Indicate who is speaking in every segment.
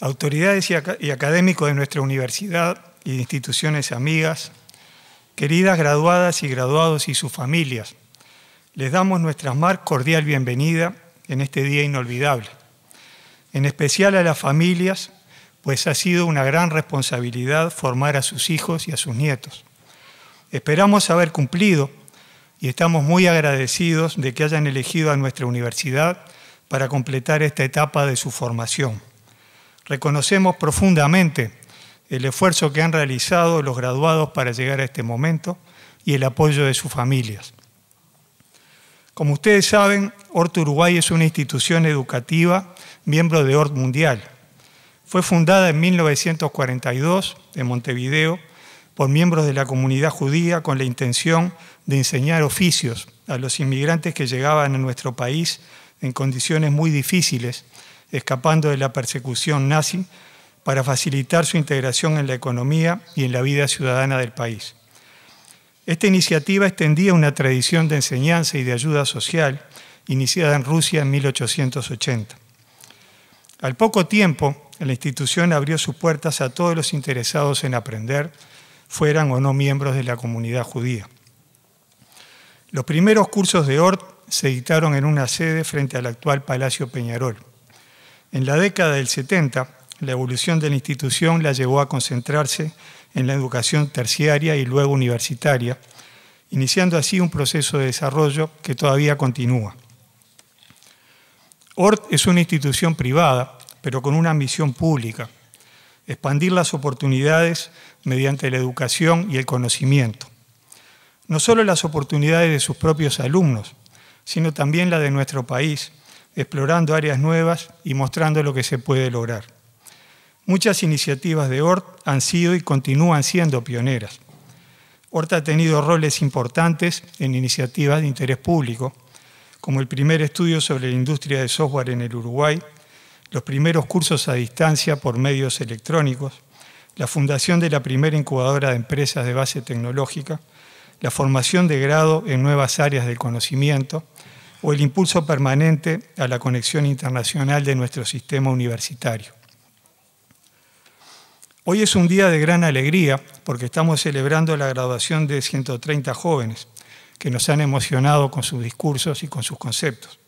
Speaker 1: autoridades y, académicos de nuestra universidad y instituciones amigas, queridas graduadas y graduados y sus familias, les damos nuestra más cordial bienvenida en este día inolvidable, en especial a las familias, pues ha sido una gran responsabilidad formar a sus hijos y a sus nietos. Esperamos haber cumplido y estamos muy agradecidos de que hayan elegido a nuestra universidad para completar esta etapa de su formación. Reconocemos profundamente el esfuerzo que han realizado los graduados para llegar a este momento y el apoyo de sus familias. Como ustedes saben, Hort Uruguay es una institución educativa, miembro de Hort Mundial. Fue fundada en 1942 en Montevideo por miembros de la comunidad judía con la intención de enseñar oficios a los inmigrantes que llegaban a nuestro país en condiciones muy difíciles escapando de la persecución nazi para facilitar su integración en la economía y en la vida ciudadana del país. Esta iniciativa extendía una tradición de enseñanza y de ayuda social iniciada en Rusia en 1880. Al poco tiempo, la institución abrió sus puertas a todos los interesados en aprender, fueran o no miembros de la comunidad judía. Los primeros cursos de ORT se editaron en una sede frente al actual Palacio Peñarol. En la década del 70, la evolución de la institución la llevó a concentrarse en la educación terciaria y luego universitaria, iniciando así un proceso de desarrollo que todavía continúa. ORT es una institución privada, pero con una misión pública, expandir las oportunidades mediante la educación y el conocimiento. No solo las oportunidades de sus propios alumnos, sino también la de nuestro país, explorando áreas nuevas y mostrando lo que se puede lograr. Muchas iniciativas de ORT han sido y continúan siendo pioneras. ORT ha tenido roles importantes en iniciativas de interés público, como el primer estudio sobre la industria de software en el Uruguay, los primeros cursos a distancia por medios electrónicos, la fundación de la primera incubadora de empresas de base tecnológica, la formación de grado en nuevas áreas del conocimiento, o el impulso permanente a la conexión internacional de nuestro sistema universitario. Hoy es un día de gran alegría porque estamos celebrando la graduación de 130 jóvenes que nos han emocionado con sus discursos y con sus conceptos.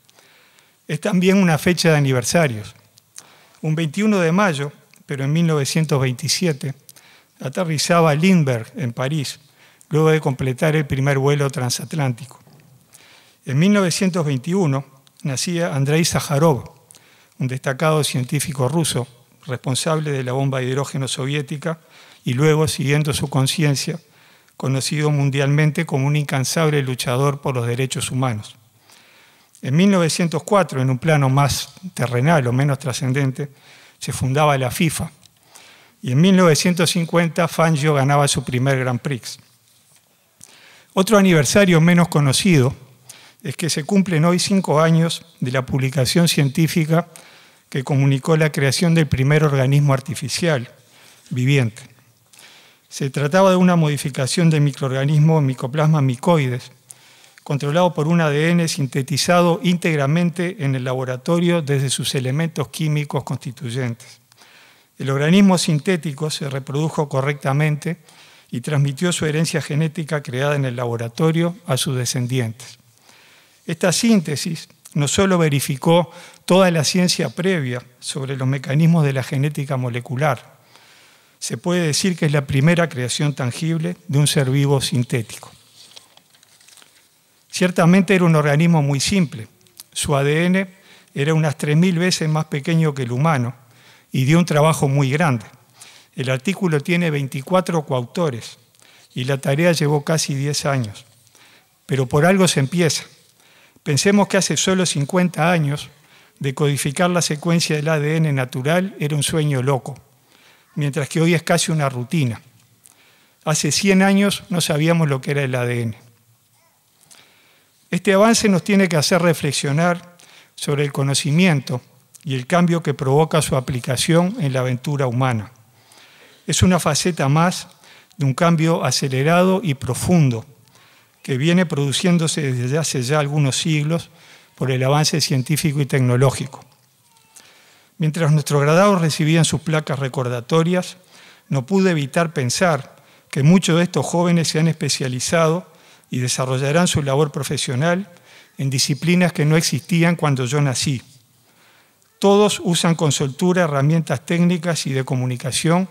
Speaker 1: Es también una fecha de aniversarios. Un 21 de mayo, pero en 1927, aterrizaba Lindbergh en París, luego de completar el primer vuelo transatlántico. En 1921 nacía Andrei Zaharov, un destacado científico ruso responsable de la bomba hidrógeno soviética y luego, siguiendo su conciencia, conocido mundialmente como un incansable luchador por los derechos humanos. En 1904, en un plano más terrenal o menos trascendente, se fundaba la FIFA y en 1950 Fangio ganaba su primer Grand Prix. Otro aniversario menos conocido es que se cumplen hoy cinco años de la publicación científica que comunicó la creación del primer organismo artificial viviente. Se trataba de una modificación del microorganismo Mycoplasma micoides, controlado por un ADN sintetizado íntegramente en el laboratorio desde sus elementos químicos constituyentes. El organismo sintético se reprodujo correctamente y transmitió su herencia genética creada en el laboratorio a sus descendientes. Esta síntesis no solo verificó toda la ciencia previa sobre los mecanismos de la genética molecular, se puede decir que es la primera creación tangible de un ser vivo sintético. Ciertamente era un organismo muy simple. Su ADN era unas 3.000 veces más pequeño que el humano y dio un trabajo muy grande. El artículo tiene 24 coautores y la tarea llevó casi 10 años. Pero por algo se empieza. Pensemos que hace solo 50 años decodificar la secuencia del ADN natural era un sueño loco, mientras que hoy es casi una rutina. Hace 100 años no sabíamos lo que era el ADN. Este avance nos tiene que hacer reflexionar sobre el conocimiento y el cambio que provoca su aplicación en la aventura humana. Es una faceta más de un cambio acelerado y profundo que viene produciéndose desde hace ya algunos siglos por el avance científico y tecnológico. Mientras nuestros gradados recibían sus placas recordatorias, no pude evitar pensar que muchos de estos jóvenes se han especializado y desarrollarán su labor profesional en disciplinas que no existían cuando yo nací. Todos usan con soltura herramientas técnicas y de comunicación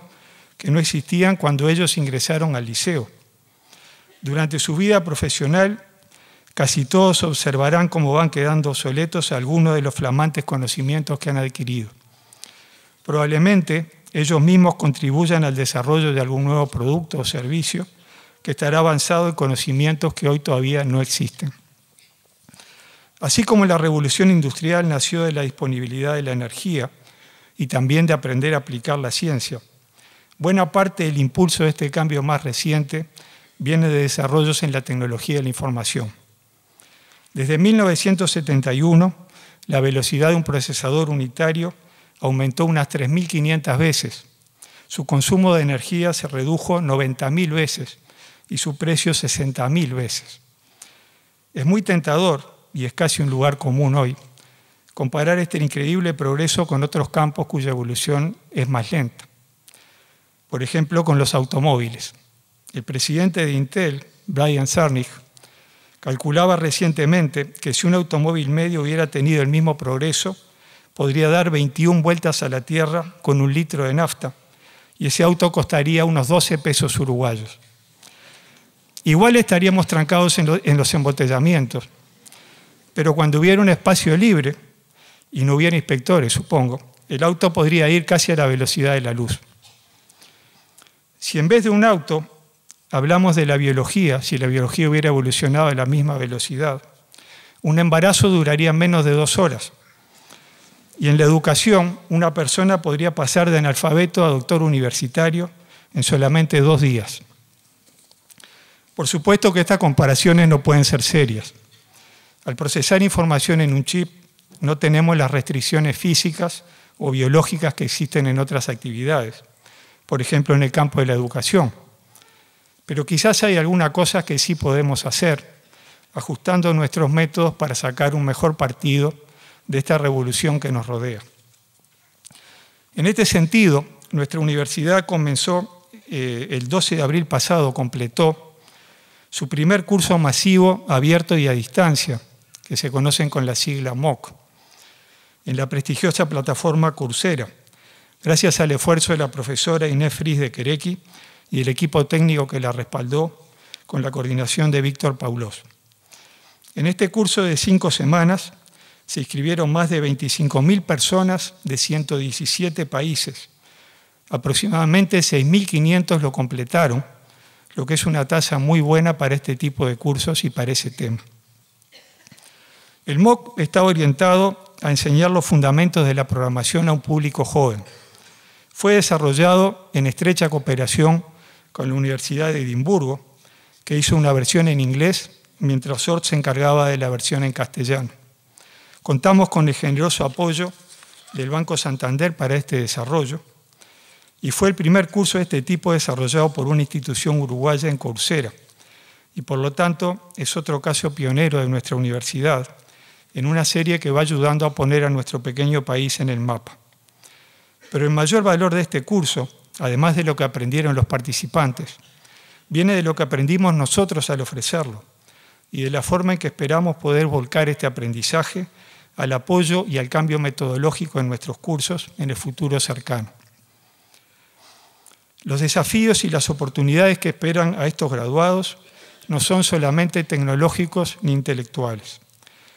Speaker 1: que no existían cuando ellos ingresaron al liceo durante su vida profesional, casi todos observarán cómo van quedando obsoletos algunos de los flamantes conocimientos que han adquirido. Probablemente ellos mismos contribuyan al desarrollo de algún nuevo producto o servicio que estará avanzado en conocimientos que hoy todavía no existen. Así como la revolución industrial nació de la disponibilidad de la energía y también de aprender a aplicar la ciencia, buena parte del impulso de este cambio más reciente viene de desarrollos en la tecnología de la información. Desde 1971, la velocidad de un procesador unitario aumentó unas 3.500 veces, su consumo de energía se redujo 90.000 veces y su precio 60.000 veces. Es muy tentador, y es casi un lugar común hoy, comparar este increíble progreso con otros campos cuya evolución es más lenta. Por ejemplo, con los automóviles. El presidente de Intel, Brian Cernich, calculaba recientemente que si un automóvil medio hubiera tenido el mismo progreso, podría dar 21 vueltas a la Tierra con un litro de nafta y ese auto costaría unos 12 pesos uruguayos. Igual estaríamos trancados en, en los embotellamientos, pero cuando hubiera un espacio libre, y no hubiera inspectores, supongo, el auto podría ir casi a la velocidad de la luz. Si en vez de un auto Hablamos de la biología, si la biología hubiera evolucionado a la misma velocidad. Un embarazo duraría menos de dos horas. Y en la educación, una persona podría pasar de analfabeto a doctor universitario en solamente dos días. Por supuesto que estas comparaciones no pueden ser serias. Al procesar información en un chip, no tenemos las restricciones físicas o biológicas que existen en otras actividades, por ejemplo en el campo de la educación pero quizás hay alguna cosa que sí podemos hacer, ajustando nuestros métodos para sacar un mejor partido de esta revolución que nos rodea. En este sentido, nuestra universidad comenzó eh, el 12 de abril pasado, completó su primer curso masivo abierto y a distancia, que se conocen con la sigla MOOC, en la prestigiosa plataforma Coursera, gracias al esfuerzo de la profesora Inés Fris de Querequi, y el equipo técnico que la respaldó con la coordinación de Víctor Paulos. En este curso de cinco semanas se inscribieron más de 25.000 personas de 117 países. Aproximadamente 6.500 lo completaron, lo que es una tasa muy buena para este tipo de cursos y para ese tema. El MOOC está orientado a enseñar los fundamentos de la programación a un público joven. Fue desarrollado en estrecha cooperación con la Universidad de Edimburgo, que hizo una versión en inglés mientras Sort se encargaba de la versión en castellano. Contamos con el generoso apoyo del Banco Santander para este desarrollo y fue el primer curso de este tipo desarrollado por una institución uruguaya en Coursera y por lo tanto es otro caso pionero de nuestra universidad en una serie que va ayudando a poner a nuestro pequeño país en el mapa. Pero el mayor valor de este curso además de lo que aprendieron los participantes, viene de lo que aprendimos nosotros al ofrecerlo y de la forma en que esperamos poder volcar este aprendizaje al apoyo y al cambio metodológico en nuestros cursos en el futuro cercano. Los desafíos y las oportunidades que esperan a estos graduados no son solamente tecnológicos ni intelectuales.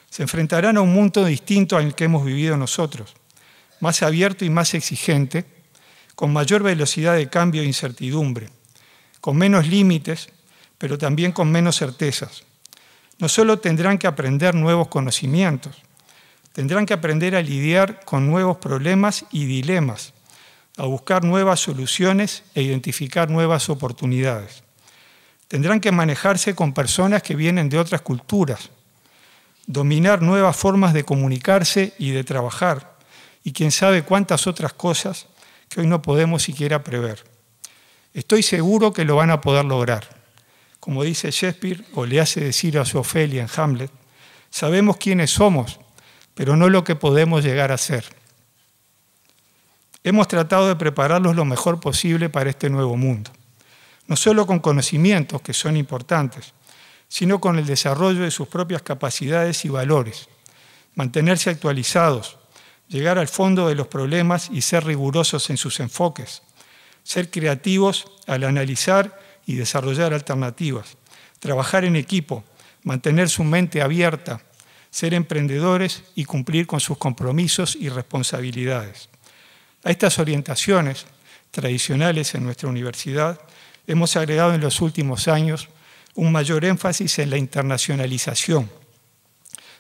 Speaker 1: Se enfrentarán a un mundo distinto al que hemos vivido nosotros, más abierto y más exigente, con mayor velocidad de cambio e incertidumbre, con menos límites, pero también con menos certezas. No solo tendrán que aprender nuevos conocimientos, tendrán que aprender a lidiar con nuevos problemas y dilemas, a buscar nuevas soluciones e identificar nuevas oportunidades. Tendrán que manejarse con personas que vienen de otras culturas, dominar nuevas formas de comunicarse y de trabajar, y quién sabe cuántas otras cosas hoy no podemos siquiera prever. Estoy seguro que lo van a poder lograr. Como dice Shakespeare, o le hace decir a su Ofelia en Hamlet, sabemos quiénes somos, pero no lo que podemos llegar a ser. Hemos tratado de prepararlos lo mejor posible para este nuevo mundo, no solo con conocimientos que son importantes, sino con el desarrollo de sus propias capacidades y valores, mantenerse actualizados, llegar al fondo de los problemas y ser rigurosos en sus enfoques, ser creativos al analizar y desarrollar alternativas, trabajar en equipo, mantener su mente abierta, ser emprendedores y cumplir con sus compromisos y responsabilidades. A estas orientaciones tradicionales en nuestra universidad hemos agregado en los últimos años un mayor énfasis en la internacionalización,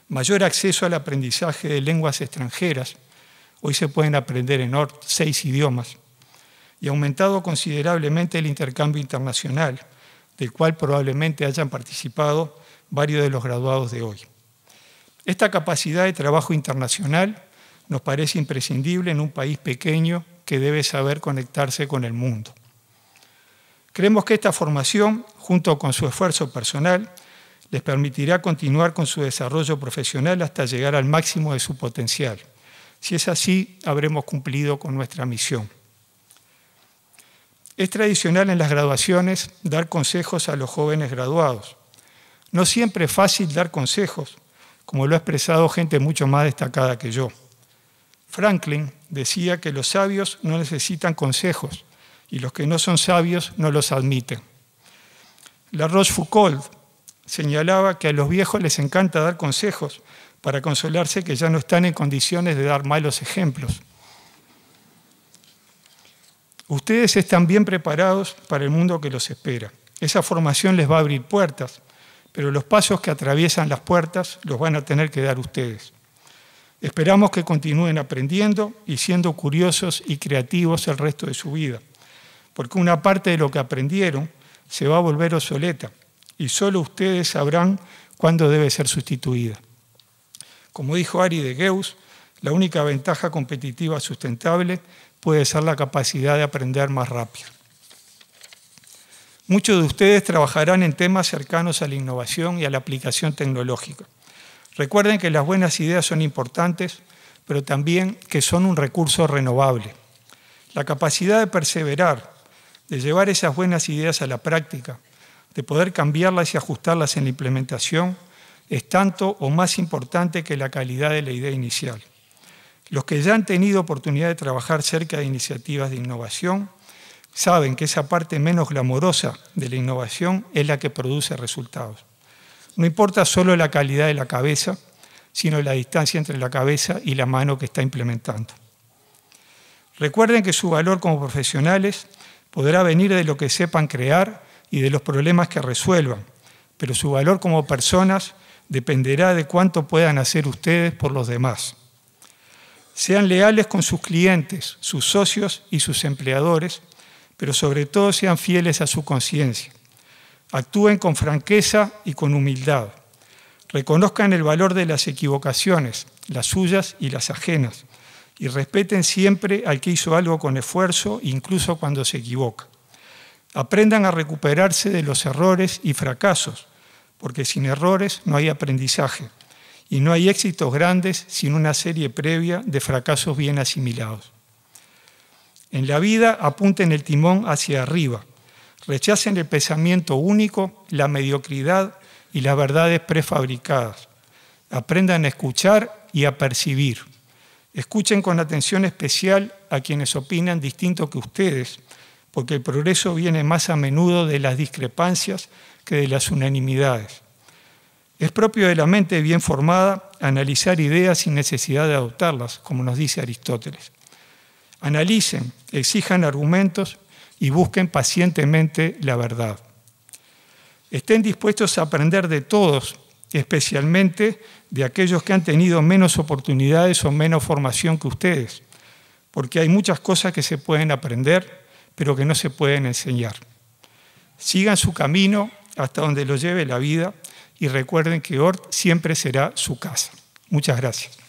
Speaker 1: mayor acceso al aprendizaje de lenguas extranjeras Hoy se pueden aprender en ORT seis idiomas y ha aumentado considerablemente el intercambio internacional, del cual probablemente hayan participado varios de los graduados de hoy. Esta capacidad de trabajo internacional nos parece imprescindible en un país pequeño que debe saber conectarse con el mundo. Creemos que esta formación, junto con su esfuerzo personal, les permitirá continuar con su desarrollo profesional hasta llegar al máximo de su potencial si es así, habremos cumplido con nuestra misión. Es tradicional en las graduaciones dar consejos a los jóvenes graduados. No siempre es fácil dar consejos, como lo ha expresado gente mucho más destacada que yo. Franklin decía que los sabios no necesitan consejos y los que no son sabios no los admiten. La Rochefoucauld señalaba que a los viejos les encanta dar consejos, para consolarse que ya no están en condiciones de dar malos ejemplos. Ustedes están bien preparados para el mundo que los espera. Esa formación les va a abrir puertas, pero los pasos que atraviesan las puertas los van a tener que dar ustedes. Esperamos que continúen aprendiendo y siendo curiosos y creativos el resto de su vida, porque una parte de lo que aprendieron se va a volver obsoleta y solo ustedes sabrán cuándo debe ser sustituida. Como dijo Ari de Geus, la única ventaja competitiva sustentable puede ser la capacidad de aprender más rápido. Muchos de ustedes trabajarán en temas cercanos a la innovación y a la aplicación tecnológica. Recuerden que las buenas ideas son importantes, pero también que son un recurso renovable. La capacidad de perseverar, de llevar esas buenas ideas a la práctica, de poder cambiarlas y ajustarlas en la implementación, es tanto o más importante que la calidad de la idea inicial. Los que ya han tenido oportunidad de trabajar cerca de iniciativas de innovación saben que esa parte menos glamorosa de la innovación es la que produce resultados. No importa solo la calidad de la cabeza, sino la distancia entre la cabeza y la mano que está implementando. Recuerden que su valor como profesionales podrá venir de lo que sepan crear y de los problemas que resuelvan, pero su valor como personas dependerá de cuánto puedan hacer ustedes por los demás. Sean leales con sus clientes, sus socios y sus empleadores, pero sobre todo sean fieles a su conciencia. Actúen con franqueza y con humildad. Reconozcan el valor de las equivocaciones, las suyas y las ajenas, y respeten siempre al que hizo algo con esfuerzo, incluso cuando se equivoca. Aprendan a recuperarse de los errores y fracasos porque sin errores no hay aprendizaje y no hay éxitos grandes sin una serie previa de fracasos bien asimilados. En la vida apunten el timón hacia arriba, rechacen el pensamiento único, la mediocridad y las verdades prefabricadas. Aprendan a escuchar y a percibir. Escuchen con atención especial a quienes opinan distinto que ustedes, porque el progreso viene más a menudo de las discrepancias que de las unanimidades. Es propio de la mente bien formada analizar ideas sin necesidad de adoptarlas, como nos dice Aristóteles. Analicen, exijan argumentos y busquen pacientemente la verdad. Estén dispuestos a aprender de todos, especialmente de aquellos que han tenido menos oportunidades o menos formación que ustedes, porque hay muchas cosas que se pueden aprender, pero que no se pueden enseñar. Sigan su camino hasta donde lo lleve la vida y recuerden que Ort siempre será su casa. Muchas gracias.